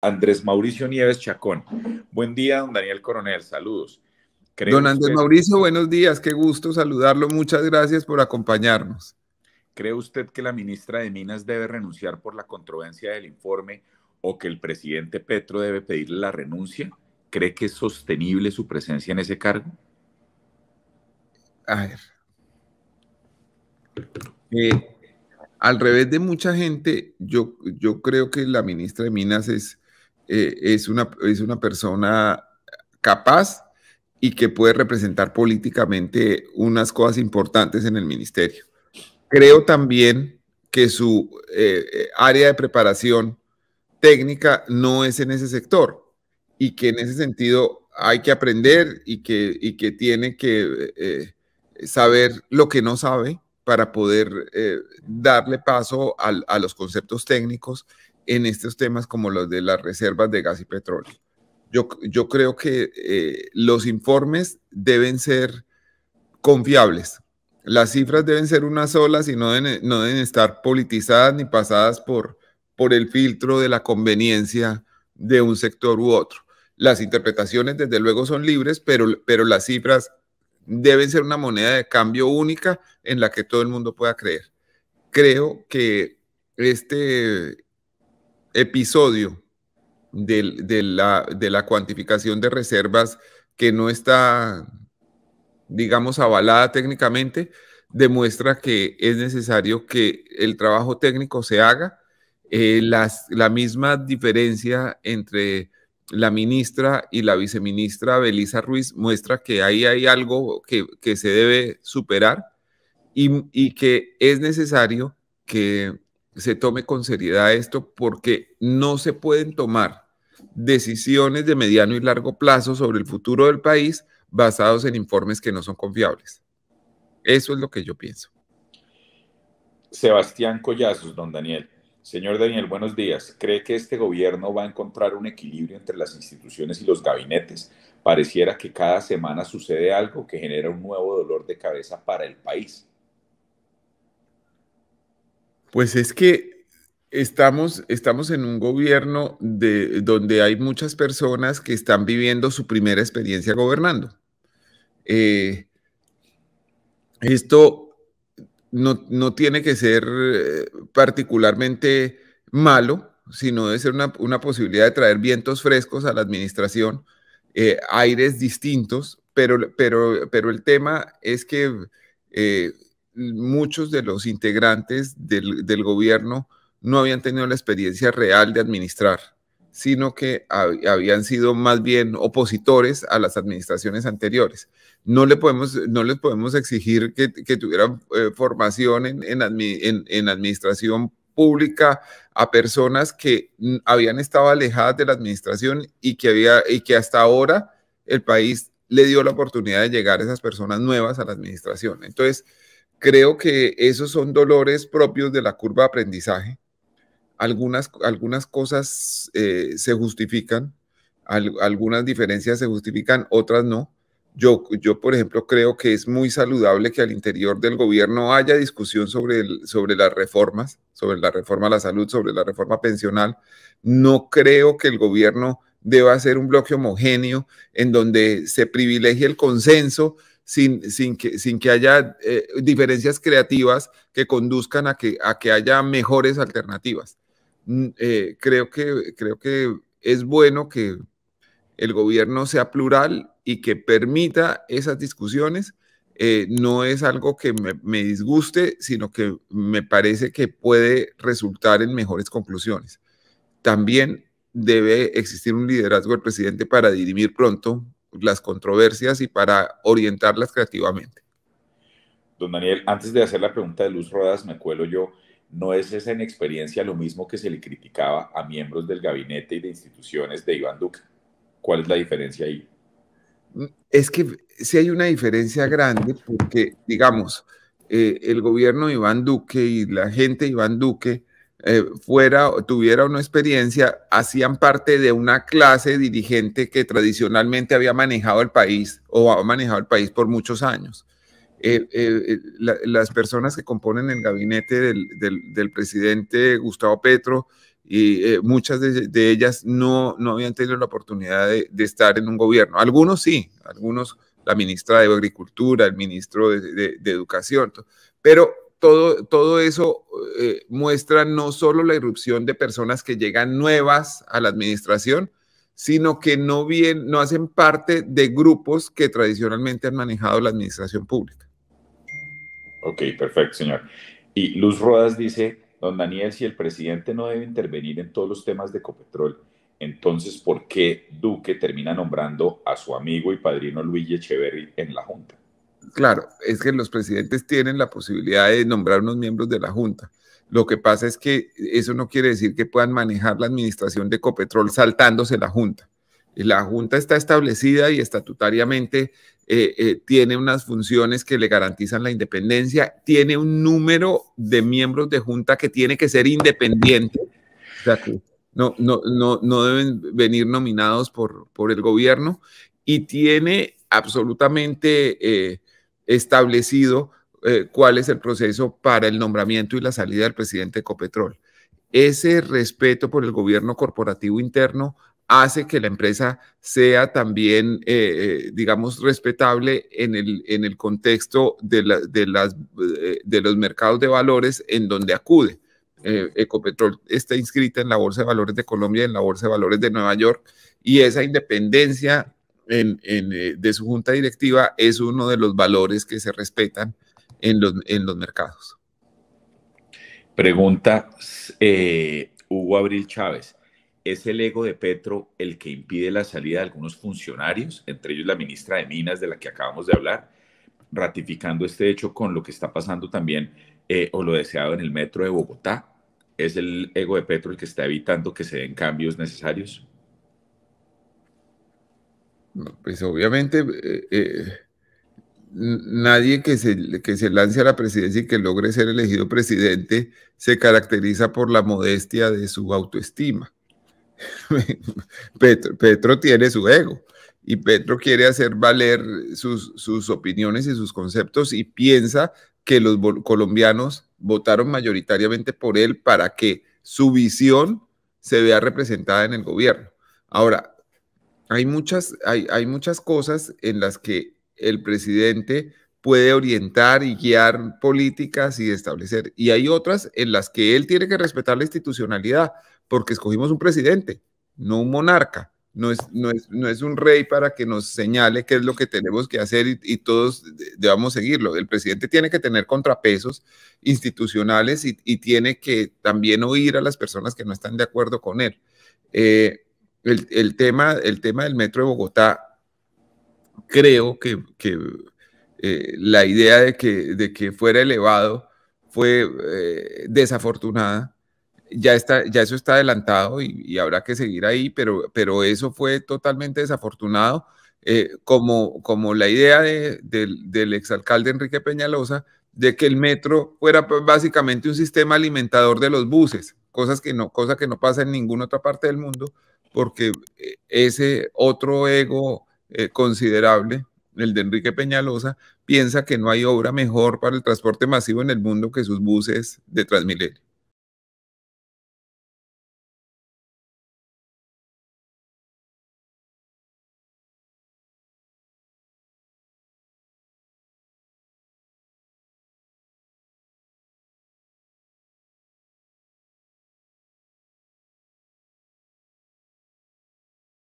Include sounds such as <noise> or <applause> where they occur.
Andrés Mauricio Nieves Chacón. Buen día, don Daniel Coronel, saludos. don Andrés Mauricio, buenos días, qué gusto saludarlo, muchas gracias por acompañarnos. ¿Cree usted que la ministra de Minas debe renunciar por la controversia del informe o que el presidente Petro debe pedirle la renuncia? ¿Cree que es sostenible su presencia en ese cargo? A ver. Eh, al revés de mucha gente, yo, yo creo que la ministra de Minas es eh, es, una, persona capaz y que puede representar políticamente unas cosas importantes en el ministerio. Creo también que su eh, eh, área de preparación técnica no es en ese sector y que en ese sentido hay que aprender y que, que tiene que saber lo que no sabe para poder darle paso a, a los conceptos técnicos en estos temas como los de las reservas de gas y petróleo. Yo, yo creo que eh, los informes deben ser confiables. Las cifras deben ser unas solas y no deben, estar politizadas ni pasadas por, por el filtro de la conveniencia de un sector u otro. Las interpretaciones, desde luego, son libres, pero, pero las cifras deben ser una moneda de cambio única en la que todo el mundo pueda creer. Creo que este episodio de, la, cuantificación de reservas que no está, digamos, avalada técnicamente, demuestra que es necesario que el trabajo técnico se haga. Eh, las, la misma diferencia entre la ministra y la viceministra Belisa Ruiz muestra que ahí hay algo que, se debe superar y, y, que es necesario que se tome con seriedad esto porque no se pueden tomar decisiones de mediano y largo plazo sobre el futuro del país basados en informes que no son confiables. Eso es lo que yo pienso. Sebastián Collazos, don Daniel. Señor Daniel, buenos días. ¿Cree que este gobierno va a encontrar un equilibrio entre las instituciones y los gabinetes? Pareciera que cada semana sucede algo que genera un nuevo dolor de cabeza para el país. Pues es que estamos, estamos en un gobierno de, donde hay muchas personas que están viviendo su primera experiencia gobernando. Eh, esto no, tiene que ser eh, particularmente malo, sino debe ser una, posibilidad de traer vientos frescos a la administración, eh, aires distintos, pero, pero, pero el tema es que muchos de los integrantes del, gobierno no habían tenido la experiencia real de administrar, sino que habían sido más bien opositores a las administraciones anteriores. No, le podemos, no les podemos exigir que, tuvieran eh, formación en, administración pública a personas que habían estado alejadas de la administración y que, había, y que hasta ahora el país le dio la oportunidad de llegar a esas personas nuevas a la administración. Entonces, creo que esos son dolores propios de la curva de aprendizaje. Algunas, algunas cosas eh, se justifican, algunas diferencias se justifican, otras no. Yo, yo, por ejemplo, creo que es muy saludable que al interior del gobierno haya discusión sobre, sobre las reformas, sobre la reforma a la salud, sobre la reforma pensional. No creo que el gobierno deba ser un bloque homogéneo en donde se privilegie el consenso sin, que, sin que haya eh, diferencias creativas que conduzcan a que, a que haya mejores alternativas. Mm, eh, creo, que, creo que es bueno que el gobierno sea plural y que permita esas discusiones. Eh, no es algo que me, me disguste, sino que me parece que puede resultar en mejores conclusiones. También debe existir un liderazgo del presidente para dirimir pronto las controversias y para orientarlas creativamente. Don Daniel, antes de hacer la pregunta de Luz Rodas, me cuelo yo, ¿no es esa inexperiencia lo mismo que se le criticaba a miembros del gabinete y de instituciones de Iván Duque? ¿Cuál es la diferencia ahí? Es que sí hay una diferencia grande porque, digamos, eh, el gobierno de Iván Duque y la gente de Iván Duque eh, fuera, tuviera una experiencia, hacían parte de una clase dirigente que tradicionalmente había manejado el país o ha manejado el país por muchos años. Eh, eh, eh, las personas que componen el gabinete del, del, presidente Gustavo Petro, y muchas de, ellas no, no, habían tenido la oportunidad de, estar en un gobierno. Algunos sí, algunos, la ministra de Agricultura, el ministro de, de Educación, pero todo, todo eso eh, muestra no solo la irrupción de personas que llegan nuevas a la administración, sino que no, bien, no hacen parte de grupos que tradicionalmente han manejado la administración pública. Ok, perfecto, señor. Y Luz Rodas dice, don Daniel, si el presidente no debe intervenir en todos los temas de Copetrol, entonces, ¿por qué Duque termina nombrando a su amigo y padrino Luigi Echeverry en la Junta? claro, es que los presidentes tienen la posibilidad de nombrar unos miembros de la Junta. Lo que pasa es que eso no quiere decir que puedan manejar la administración de Ecopetrol saltándose la Junta. La Junta está establecida y estatutariamente eh, eh, tiene unas funciones que le garantizan la independencia, tiene un número de miembros de Junta que tiene que ser independiente. no, no, no, no deben venir nominados por, por el gobierno y tiene absolutamente eh, establecido eh, cuál es el proceso para el nombramiento y la salida del presidente de Ecopetrol. Ese respeto por el gobierno corporativo interno hace que la empresa sea también, eh, eh, digamos, respetable en el, en el contexto de, las, de los mercados de valores en donde acude. Ecopetrol está inscrita en la Bolsa de Valores de Colombia y en la Bolsa de Valores de Nueva York y esa independencia eh, de su junta directiva es uno de los valores que se respetan en los, mercados. Pregunta eh, Hugo Abril Chávez. ¿Es el ego de Petro el que impide la salida de algunos funcionarios, entre ellos la ministra de Minas de la que acabamos de hablar, ratificando este hecho con lo que está pasando también eh, o lo deseado en el metro de Bogotá? ¿Es el ego de Petro el que está evitando que se den cambios necesarios? Pues obviamente eh, eh, nadie que se, lance a la presidencia y que logre ser elegido presidente se caracteriza por la modestia de su autoestima. <laughs> Petro, Petro, tiene su ego y Petro quiere hacer valer sus, sus opiniones y sus conceptos y piensa que los colombianos votaron mayoritariamente por él para que su visión se vea representada en el gobierno. Ahora, hay muchas, hay, muchas cosas en las que el presidente puede orientar y guiar políticas y establecer. Y hay otras en las que él tiene que respetar la institucionalidad, porque escogimos un presidente, no un monarca. No es, no es, un rey para que nos señale qué es lo que tenemos que hacer y, todos debamos seguirlo. El presidente tiene que tener contrapesos institucionales y, tiene que también oír a las personas que no están de acuerdo con él. Eh, el, tema, el tema del metro de Bogotá, creo que, eh, la idea de que, de que fuera elevado fue eh, desafortunada. Ya, está, ya eso está adelantado y, habrá que seguir ahí, pero, pero eso fue totalmente desafortunado. Eh, como, como la idea del del exalcalde Enrique Peñalosa de que el metro fuera pues, básicamente un sistema alimentador de los buses cosas que no, cosa que no pasa en ninguna otra parte del mundo, porque eh, ese otro ego eh, considerable, el de Enrique Peñalosa, piensa que no hay obra mejor para el transporte masivo en el mundo que sus buses de Transmilenio.